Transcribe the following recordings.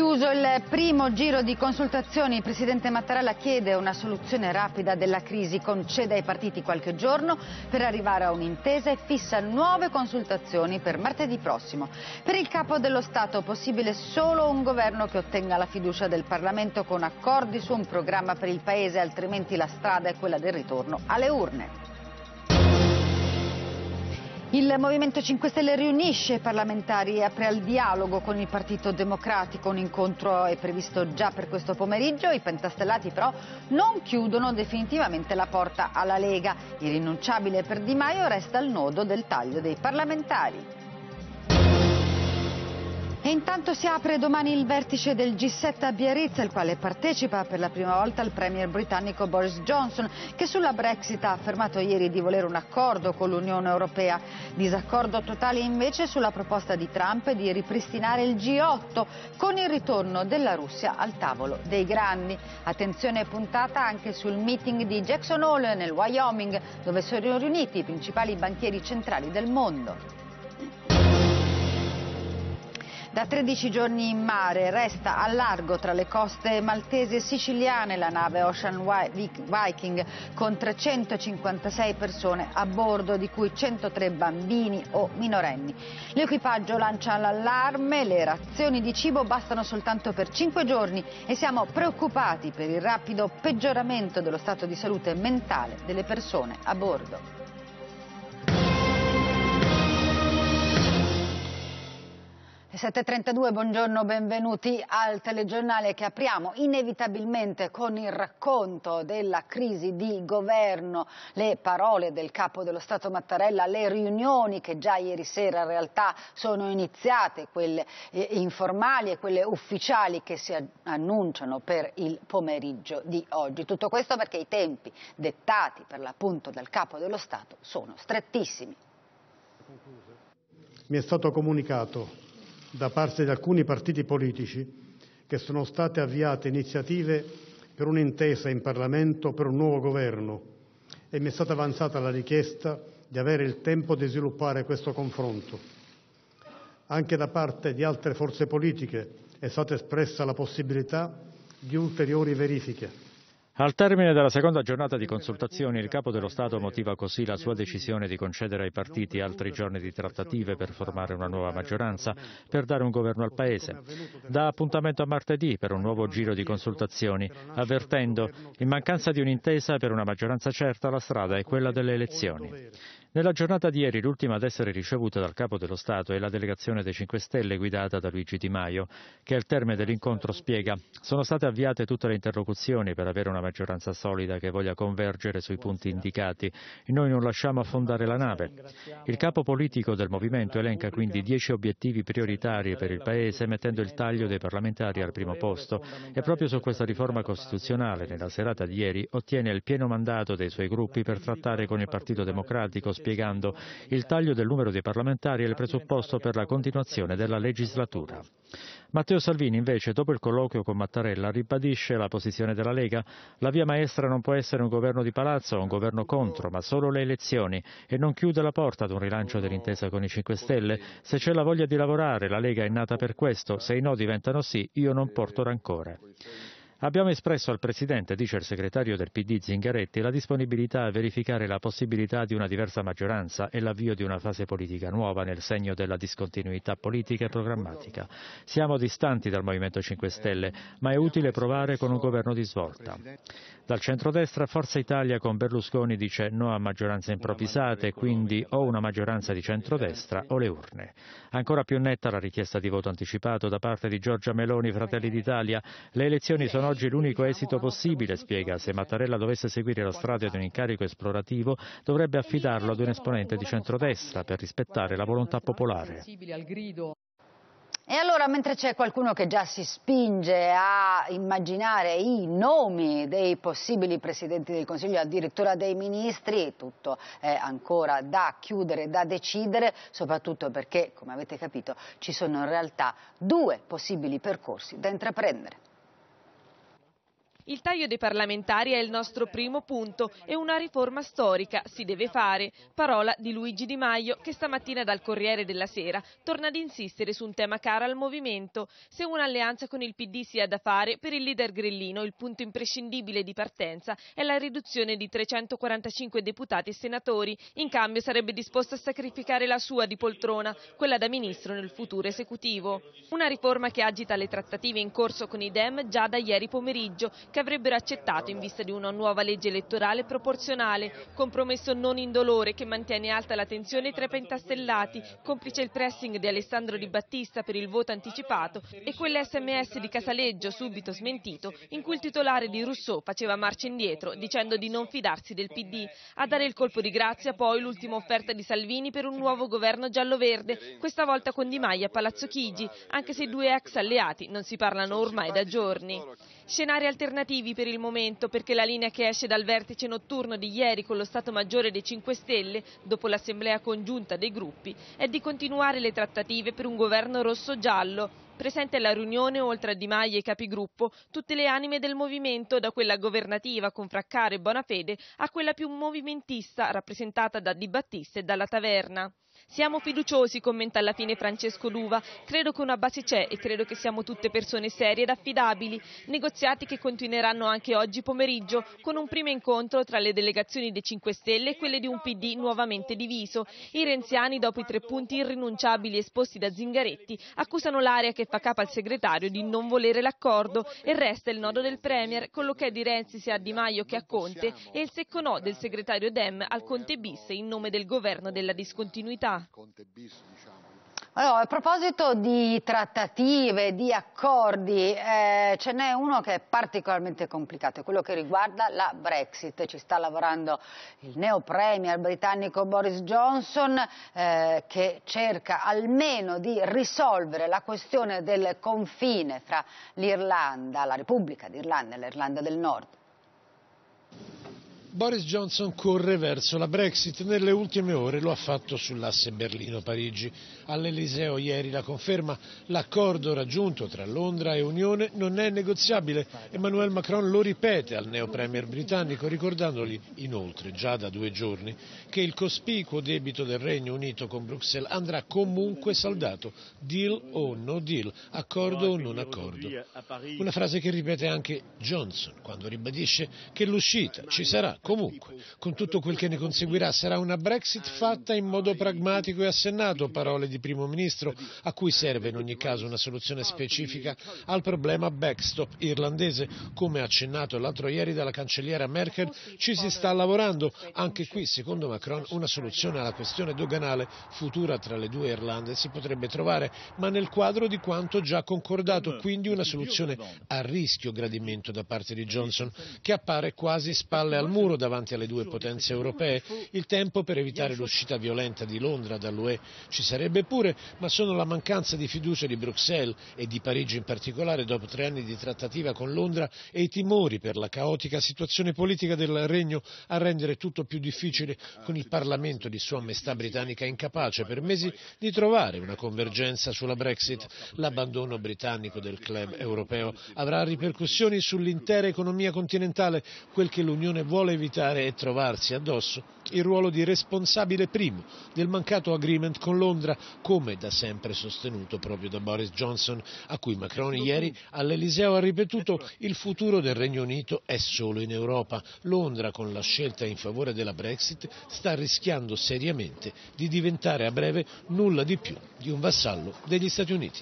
Chiuso il primo giro di consultazioni, il Presidente Mattarella chiede una soluzione rapida della crisi, concede ai partiti qualche giorno per arrivare a un'intesa e fissa nuove consultazioni per martedì prossimo. Per il Capo dello Stato possibile solo un governo che ottenga la fiducia del Parlamento con accordi su un programma per il Paese, altrimenti la strada è quella del ritorno alle urne. Il Movimento 5 Stelle riunisce i parlamentari e apre al dialogo con il Partito Democratico. Un incontro è previsto già per questo pomeriggio. I pentastellati però non chiudono definitivamente la porta alla Lega. Irrinunciabile per Di Maio resta il nodo del taglio dei parlamentari intanto si apre domani il vertice del G7 a Biarritz, al quale partecipa per la prima volta il premier britannico Boris Johnson, che sulla Brexit ha affermato ieri di volere un accordo con l'Unione Europea. Disaccordo totale invece sulla proposta di Trump di ripristinare il G8 con il ritorno della Russia al tavolo dei grandi. Attenzione puntata anche sul meeting di Jackson Hole nel Wyoming, dove sono riuniti i principali banchieri centrali del mondo. Da 13 giorni in mare resta a largo tra le coste maltesi e siciliane la nave Ocean Viking con 356 persone a bordo di cui 103 bambini o minorenni. L'equipaggio lancia l'allarme, le razioni di cibo bastano soltanto per 5 giorni e siamo preoccupati per il rapido peggioramento dello stato di salute mentale delle persone a bordo. 7.32, buongiorno, benvenuti al telegiornale che apriamo inevitabilmente con il racconto della crisi di governo, le parole del capo dello Stato Mattarella, le riunioni che già ieri sera in realtà sono iniziate, quelle eh, informali e quelle ufficiali che si annunciano per il pomeriggio di oggi. Tutto questo perché i tempi dettati per l'appunto dal capo dello Stato sono strettissimi. Mi è stato comunicato da parte di alcuni partiti politici che sono state avviate iniziative per un'intesa in Parlamento per un nuovo Governo e mi è stata avanzata la richiesta di avere il tempo di sviluppare questo confronto. Anche da parte di altre forze politiche è stata espressa la possibilità di ulteriori verifiche. Al termine della seconda giornata di consultazioni, il Capo dello Stato motiva così la sua decisione di concedere ai partiti altri giorni di trattative per formare una nuova maggioranza, per dare un governo al Paese. Dà appuntamento a martedì per un nuovo giro di consultazioni, avvertendo, in mancanza di un'intesa per una maggioranza certa, la strada è quella delle elezioni. Nella giornata di ieri l'ultima ad essere ricevuta dal Capo dello Stato è la delegazione dei 5 Stelle guidata da Luigi Di Maio, che al termine dell'incontro spiega sono state avviate tutte le interlocuzioni per avere una maggioranza solida che voglia convergere sui punti indicati e noi non lasciamo affondare la nave. Il capo politico del movimento elenca quindi dieci obiettivi prioritari per il Paese mettendo il taglio dei parlamentari al primo posto e proprio su questa riforma costituzionale nella serata di ieri ottiene il pieno mandato dei suoi gruppi per trattare con il Partito Democratico spiegando il taglio del numero dei parlamentari è il presupposto per la continuazione della legislatura. Matteo Salvini invece, dopo il colloquio con Mattarella, ribadisce la posizione della Lega. La via maestra non può essere un governo di palazzo o un governo contro, ma solo le elezioni e non chiude la porta ad un rilancio dell'intesa con i 5 Stelle. Se c'è la voglia di lavorare, la Lega è nata per questo, se i no diventano sì, io non porto rancore. Abbiamo espresso al Presidente, dice il segretario del PD Zingaretti, la disponibilità a verificare la possibilità di una diversa maggioranza e l'avvio di una fase politica nuova nel segno della discontinuità politica e programmatica. Siamo distanti dal Movimento 5 Stelle, ma è utile provare con un governo di svolta. Dal centrodestra Forza Italia con Berlusconi dice no a maggioranze improvvisate, quindi o una maggioranza di centrodestra o le urne. Ancora più netta la richiesta di voto anticipato da parte di Giorgia Meloni, Fratelli d'Italia. Le elezioni sono oggi l'unico esito possibile, spiega. Se Mattarella dovesse seguire la strada di un incarico esplorativo, dovrebbe affidarlo ad un esponente di centrodestra per rispettare la volontà popolare. E allora, mentre c'è qualcuno che già si spinge a immaginare i nomi dei possibili presidenti del Consiglio, addirittura dei ministri, tutto è ancora da chiudere, da decidere, soprattutto perché, come avete capito, ci sono in realtà due possibili percorsi da intraprendere. Il taglio dei parlamentari è il nostro primo punto e una riforma storica si deve fare. Parola di Luigi Di Maio che stamattina dal Corriere della Sera torna ad insistere su un tema caro al movimento. Se un'alleanza con il PD sia da fare, per il leader grillino il punto imprescindibile di partenza è la riduzione di 345 deputati e senatori. In cambio sarebbe disposto a sacrificare la sua di poltrona, quella da ministro nel futuro esecutivo. Una riforma che agita le trattative in corso con i Dem già da ieri pomeriggio che avrebbero accettato in vista di una nuova legge elettorale proporzionale, compromesso non indolore che mantiene alta la tensione tra i pentastellati, complice il pressing di Alessandro Di Battista per il voto anticipato e quell'SMS di Casaleggio subito smentito in cui il titolare di Rousseau faceva marcia indietro dicendo di non fidarsi del PD. A dare il colpo di grazia poi l'ultima offerta di Salvini per un nuovo governo giallo-verde, questa volta con Di Maia a Palazzo Chigi, anche se i due ex alleati non si parlano ormai da giorni. Scenari alternativi per il momento perché la linea che esce dal vertice notturno di ieri con lo Stato Maggiore dei 5 Stelle, dopo l'assemblea congiunta dei gruppi, è di continuare le trattative per un governo rosso-giallo Presente alla riunione, oltre a Di Maio e Capigruppo, tutte le anime del movimento, da quella governativa con Fraccaro e Bonafede a quella più movimentista, rappresentata da Di Battista e dalla Taverna. Siamo fiduciosi, commenta alla fine Francesco Luva. Credo che una base c'è e credo che siamo tutte persone serie ed affidabili. Negoziati che continueranno anche oggi pomeriggio con un primo incontro tra le delegazioni dei 5 Stelle e quelle di un PD nuovamente diviso. I renziani, dopo i tre punti irrinunciabili esposti da Zingaretti, accusano l'area che fa capo al segretario di non volere l'accordo e resta il nodo del Premier con lo di Renzi sia a Di Maio che a Conte e il secco no del segretario Dem al Conte bis in nome del governo della discontinuità. Diciamo. Allora, a proposito di trattative, di accordi, eh, ce n'è uno che è particolarmente complicato, è quello che riguarda la Brexit. Ci sta lavorando il neo premier britannico Boris Johnson eh, che cerca almeno di risolvere la questione del confine fra l'Irlanda, la Repubblica d'Irlanda e l'Irlanda del Nord Boris Johnson corre verso la Brexit, nelle ultime ore lo ha fatto sull'asse Berlino-Parigi. All'Eliseo ieri la conferma, l'accordo raggiunto tra Londra e Unione non è negoziabile. Emmanuel Macron lo ripete al neo premier britannico ricordandogli inoltre, già da due giorni, che il cospicuo debito del Regno Unito con Bruxelles andrà comunque saldato, deal o no deal, accordo o non accordo. Una frase che ripete anche Johnson quando ribadisce che l'uscita ci sarà Comunque, con tutto quel che ne conseguirà, sarà una Brexit fatta in modo pragmatico e assennato, parole di primo ministro, a cui serve in ogni caso una soluzione specifica al problema backstop irlandese. Come accennato l'altro ieri dalla cancelliera Merkel, ci si sta lavorando. Anche qui, secondo Macron, una soluzione alla questione doganale futura tra le due Irlande si potrebbe trovare, ma nel quadro di quanto già concordato, quindi una soluzione a rischio gradimento da parte di Johnson, che appare quasi spalle al muro solo davanti alle due potenze europee, il tempo per evitare l'uscita violenta di Londra dall'UE ci sarebbe pure, ma sono la mancanza di fiducia di Bruxelles e di Parigi in particolare dopo tre anni di trattativa con Londra e i timori per la caotica situazione politica del Regno a rendere tutto più difficile con il Parlamento di Sua Maestà britannica incapace per mesi di trovare una convergenza sulla Brexit. L'abbandono britannico del club europeo avrà ripercussioni sull'intera economia continentale, quel che l'Unione vuole evitare è trovarsi addosso il ruolo di responsabile primo del mancato agreement con Londra, come da sempre sostenuto proprio da Boris Johnson, a cui Macron ieri all'Eliseo ha ripetuto il futuro del Regno Unito è solo in Europa. Londra, con la scelta in favore della Brexit, sta rischiando seriamente di diventare a breve nulla di più di un vassallo degli Stati Uniti.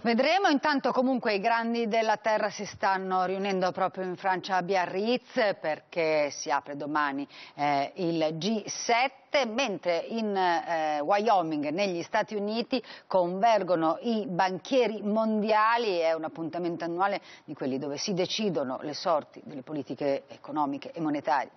Vedremo, intanto comunque i grandi della terra si stanno riunendo proprio in Francia a Biarritz perché si apre domani eh, il G7, mentre in eh, Wyoming, negli Stati Uniti, convergono i banchieri mondiali, è un appuntamento annuale di quelli dove si decidono le sorti delle politiche economiche e monetarie.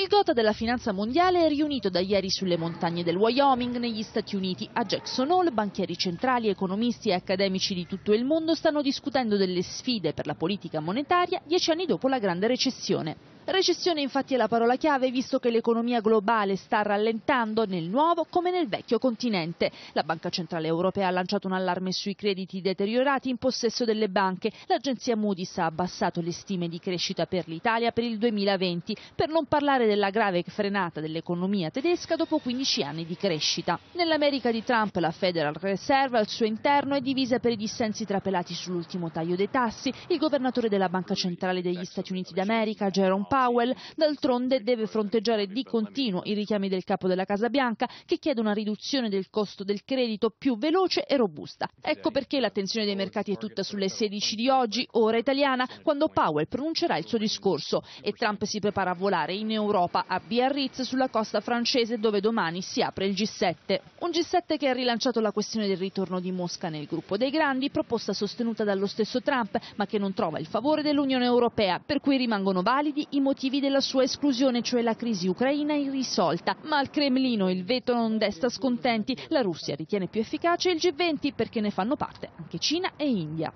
Il gota della finanza mondiale è riunito da ieri sulle montagne del Wyoming negli Stati Uniti. A Jackson Hole banchieri centrali, economisti e accademici di tutto il mondo stanno discutendo delle sfide per la politica monetaria dieci anni dopo la grande recessione. Recessione infatti è la parola chiave visto che l'economia globale sta rallentando nel nuovo come nel vecchio continente. La Banca Centrale Europea ha lanciato un allarme sui crediti deteriorati in possesso delle banche. L'agenzia Moody's ha abbassato le stime di crescita per l'Italia per il 2020, per non parlare della grave frenata dell'economia tedesca dopo 15 anni di crescita. Nell'America di Trump la Federal Reserve al suo interno è divisa per i dissensi trapelati sull'ultimo taglio dei tassi. Il governatore della Banca Centrale degli Stati Uniti d'America, Jerome Powell, Powell, d'altronde deve fronteggiare di continuo i richiami del capo della Casa Bianca che chiede una riduzione del costo del credito più veloce e robusta. Ecco perché l'attenzione dei mercati è tutta sulle 16 di oggi, ora italiana, quando Powell pronuncerà il suo discorso e Trump si prepara a volare in Europa a Biarritz sulla costa francese dove domani si apre il G7. Un G7 che ha rilanciato la questione del ritorno di Mosca nel gruppo dei grandi, proposta sostenuta dallo stesso Trump, ma che non trova il favore dell'Unione Europea, per cui rimangono validi i motivi motivi della sua esclusione, cioè la crisi ucraina irrisolta. Ma al Cremlino il veto non desta scontenti. La Russia ritiene più efficace il G20 perché ne fanno parte anche Cina e India.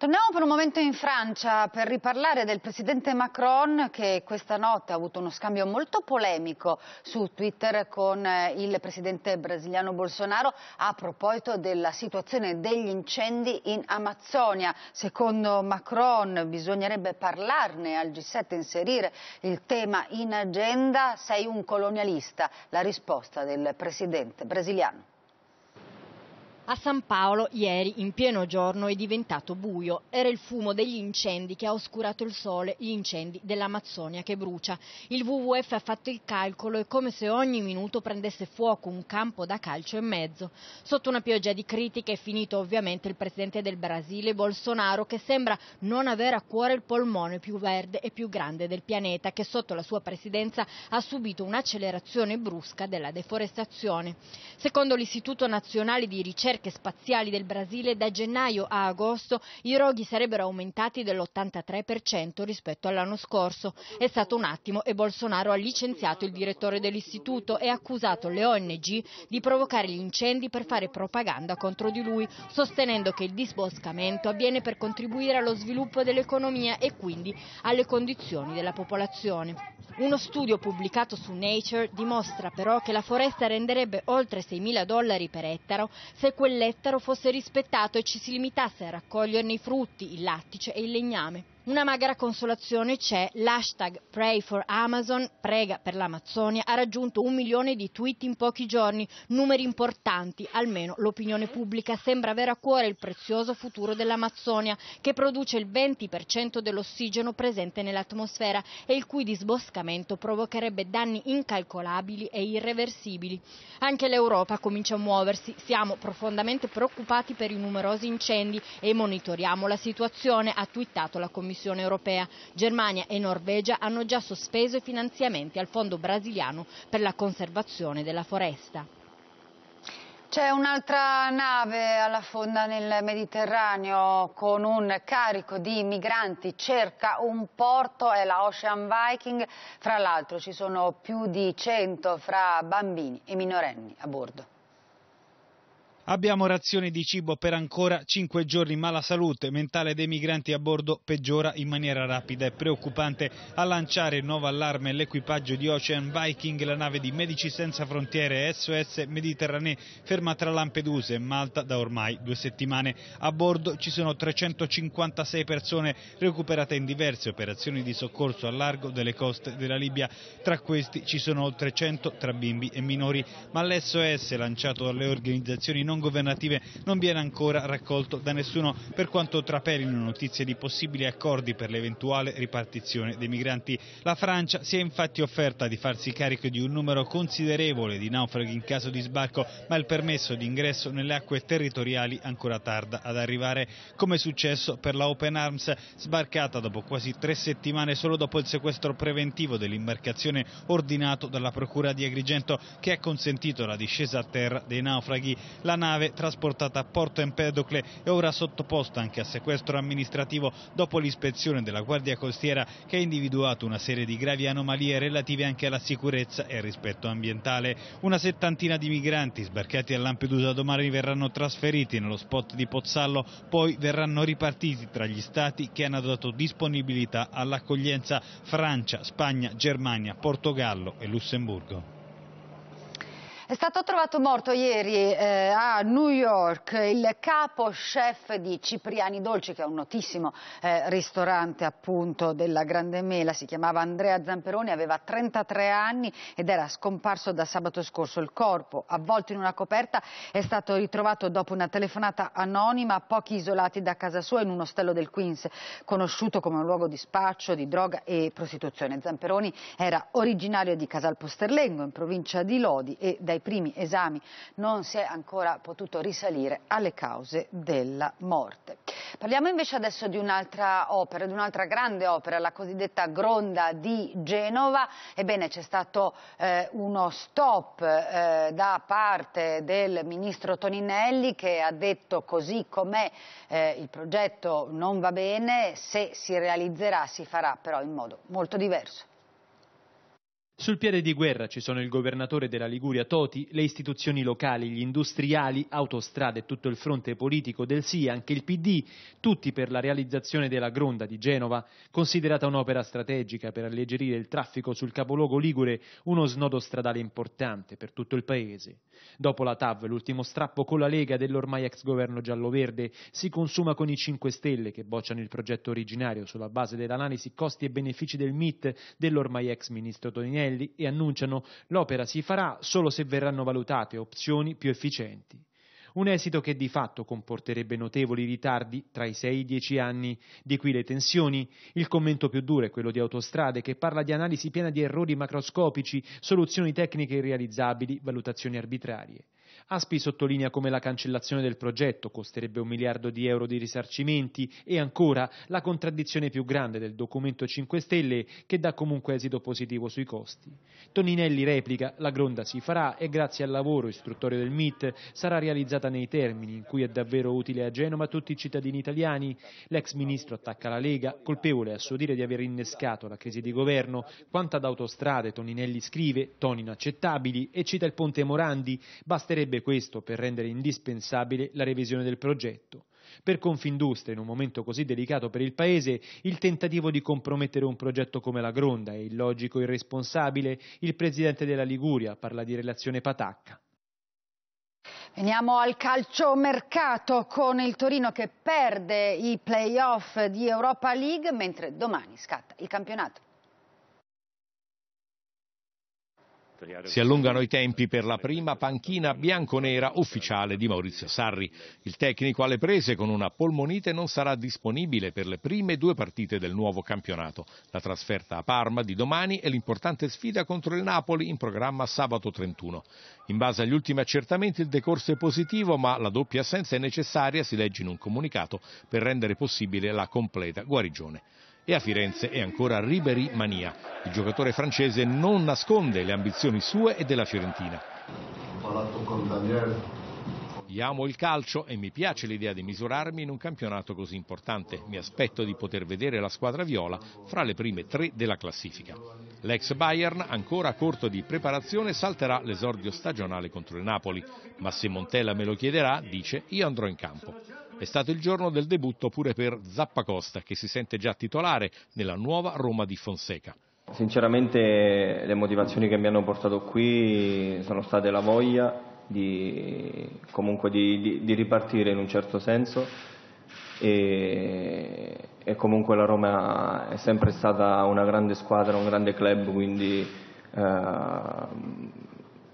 Torniamo per un momento in Francia per riparlare del presidente Macron che questa notte ha avuto uno scambio molto polemico su Twitter con eh, il presidente brasiliano Bolsonaro a proposito della situazione degli incendi in Amazzonia. Secondo Macron bisognerebbe parlarne al G7, inserire il tema in agenda. Sei un colonialista, la risposta del presidente brasiliano. A San Paolo ieri in pieno giorno è diventato buio, era il fumo degli incendi che ha oscurato il sole, gli incendi dell'Amazzonia che brucia. Il WWF ha fatto il calcolo, è come se ogni minuto prendesse fuoco un campo da calcio e mezzo. Sotto una pioggia di critiche è finito ovviamente il presidente del Brasile Bolsonaro che sembra non avere a cuore il polmone più verde e più grande del pianeta che sotto la sua presidenza ha subito un'accelerazione brusca della deforestazione. Secondo l'Istituto Nazionale di Ricerca ricerche spaziali del Brasile da gennaio a agosto i roghi sarebbero aumentati dell'83% rispetto all'anno scorso. È stato un attimo e Bolsonaro ha licenziato il direttore dell'istituto e ha accusato le ONG di provocare gli incendi per fare propaganda contro di lui, sostenendo che il disboscamento avviene per contribuire allo sviluppo dell'economia e quindi alle condizioni della popolazione. Uno studio pubblicato su Nature dimostra però che la foresta renderebbe oltre 6.000 dollari per ettaro se quelle quell'ettaro fosse rispettato e ci si limitasse a raccoglierne i frutti, il lattice e il legname. Una magra consolazione c'è, l'hashtag Pray prega per l'Amazzonia, ha raggiunto un milione di tweet in pochi giorni, numeri importanti, almeno l'opinione pubblica sembra avere a cuore il prezioso futuro dell'Amazzonia, che produce il 20% dell'ossigeno presente nell'atmosfera e il cui disboscamento provocherebbe danni incalcolabili e irreversibili. Anche l'Europa comincia a muoversi, siamo profondamente preoccupati per i numerosi incendi e monitoriamo la situazione, ha twittato la Commissione Commissione europea. Germania e Norvegia hanno già sospeso i finanziamenti al Fondo brasiliano per la conservazione della foresta. C'è un'altra nave alla fonda nel Mediterraneo con un carico di migranti, cerca un porto, è la Ocean Viking, fra l'altro ci sono più di 100 fra bambini e minorenni a bordo. Abbiamo razioni di cibo per ancora 5 giorni, ma la salute mentale dei migranti a bordo peggiora in maniera rapida. e preoccupante a lanciare nuovo allarme l'equipaggio di Ocean Viking, la nave di Medici Senza Frontiere SOS Mediterranee, ferma tra Lampedusa e Malta da ormai due settimane. A bordo ci sono 356 persone recuperate in diverse operazioni di soccorso a largo delle coste della Libia. Tra questi ci sono oltre 100 tra bimbi e minori, ma l'SOS lanciato dalle organizzazioni non governative non viene ancora raccolto da nessuno per quanto trapelino notizie di possibili accordi per l'eventuale ripartizione dei migranti. La Francia si è infatti offerta di farsi carico di un numero considerevole di naufraghi in caso di sbarco, ma il permesso di ingresso nelle acque territoriali ancora tarda ad arrivare, come è successo per la Open Arms, sbarcata dopo quasi tre settimane solo dopo il sequestro preventivo dell'imbarcazione ordinato dalla Procura di Agrigento, che ha consentito la discesa a terra dei naufraghi. La nave trasportata a Porto Empedocle è ora sottoposta anche a sequestro amministrativo dopo l'ispezione della Guardia Costiera che ha individuato una serie di gravi anomalie relative anche alla sicurezza e al rispetto ambientale. Una settantina di migranti sbarcati a Lampedusa domani verranno trasferiti nello spot di Pozzallo, poi verranno ripartiti tra gli stati che hanno dato disponibilità all'accoglienza Francia, Spagna, Germania, Portogallo e Lussemburgo. È stato trovato morto ieri eh, a New York il capo chef di Cipriani Dolci, che è un notissimo eh, ristorante appunto della Grande Mela, si chiamava Andrea Zamperoni, aveva 33 anni ed era scomparso da sabato scorso. Il corpo, avvolto in una coperta, è stato ritrovato dopo una telefonata anonima a pochi isolati da casa sua in un ostello del Queens, conosciuto come un luogo di spaccio, di droga e prostituzione. Zamperoni era originario di Casal Posterlengo, in provincia di Lodi, e dai dai primi esami non si è ancora potuto risalire alle cause della morte. Parliamo invece adesso di un'altra opera, di un'altra grande opera, la cosiddetta Gronda di Genova. Ebbene, c'è stato eh, uno stop eh, da parte del ministro Toninelli che ha detto così com'è eh, il progetto non va bene, se si realizzerà si farà però in modo molto diverso. Sul piede di guerra ci sono il governatore della Liguria Toti, le istituzioni locali, gli industriali, autostrade, tutto il fronte politico del sì, anche il PD, tutti per la realizzazione della Gronda di Genova, considerata un'opera strategica per alleggerire il traffico sul capoluogo Ligure, uno snodo stradale importante per tutto il paese. Dopo la TAV, l'ultimo strappo con la Lega dell'ormai ex governo giallo-verde si consuma con i 5 Stelle che bocciano il progetto originario sulla base dell'analisi costi e benefici del MIT dell'ormai ex ministro Toninelli Anelli e annunciano l'opera si farà solo se verranno valutate opzioni più efficienti. Un esito che di fatto comporterebbe notevoli ritardi tra i 6 e i 10 anni, di qui le tensioni. Il commento più duro è quello di Autostrade che parla di analisi piena di errori macroscopici, soluzioni tecniche irrealizzabili, valutazioni arbitrarie. Aspi sottolinea come la cancellazione del progetto costerebbe un miliardo di euro di risarcimenti e ancora la contraddizione più grande del documento 5 Stelle che dà comunque esito positivo sui costi. Toninelli replica la gronda si farà e grazie al lavoro istruttorio del MIT sarà realizzata nei termini in cui è davvero utile a Genova a tutti i cittadini italiani. L'ex ministro attacca la Lega, colpevole a suo dire di aver innescato la crisi di governo. Quanto ad autostrade, Toninelli scrive, toni inaccettabili e cita il ponte Morandi, basterebbe Basterebbe questo per rendere indispensabile la revisione del progetto. Per Confindustria, in un momento così delicato per il Paese, il tentativo di compromettere un progetto come la Gronda è illogico e irresponsabile. Il presidente della Liguria parla di relazione patacca. Veniamo al calciomercato con il Torino che perde i playoff di Europa League, mentre domani scatta il campionato. Si allungano i tempi per la prima panchina bianconera ufficiale di Maurizio Sarri. Il tecnico alle prese con una polmonite non sarà disponibile per le prime due partite del nuovo campionato. La trasferta a Parma di domani e l'importante sfida contro il Napoli in programma sabato 31. In base agli ultimi accertamenti il decorso è positivo ma la doppia assenza è necessaria, si legge in un comunicato, per rendere possibile la completa guarigione. E a Firenze è ancora Ribéry Mania. Il giocatore francese non nasconde le ambizioni sue e della Fiorentina. Io amo il calcio e mi piace l'idea di misurarmi in un campionato così importante. Mi aspetto di poter vedere la squadra viola fra le prime tre della classifica. L'ex Bayern, ancora a corto di preparazione, salterà l'esordio stagionale contro il Napoli. Ma se Montella me lo chiederà, dice, io andrò in campo. È stato il giorno del debutto pure per Zappacosta, che si sente già titolare nella nuova Roma di Fonseca. Sinceramente le motivazioni che mi hanno portato qui sono state la voglia di, comunque di, di, di ripartire in un certo senso e, e, comunque la Roma è sempre stata una grande squadra, un grande club, quindi eh,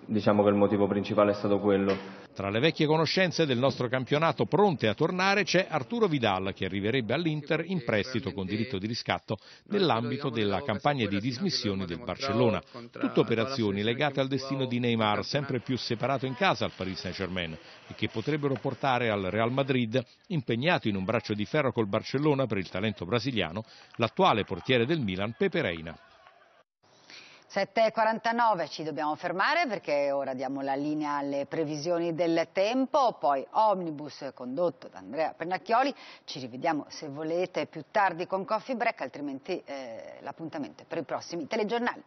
diciamo che il motivo principale è stato quello. Tra le vecchie conoscenze del nostro campionato pronte a tornare c'è Arturo Vidal che arriverebbe all'Inter in prestito con diritto di riscatto nell'ambito della campagna di dismissioni del Barcellona. Tutte operazioni legate al destino di Neymar, sempre più separato in casa al Paris Saint-Germain e che potrebbero portare al Real Madrid, impegnato in un braccio di ferro col Barcellona per il talento brasiliano, l'attuale portiere del Milan Pepe Reina. 7.49 ci dobbiamo fermare perché ora diamo la linea alle previsioni del tempo, poi Omnibus condotto da Andrea Pennacchioli, ci rivediamo se volete più tardi con Coffee Break, altrimenti eh, l'appuntamento per i prossimi telegiornali.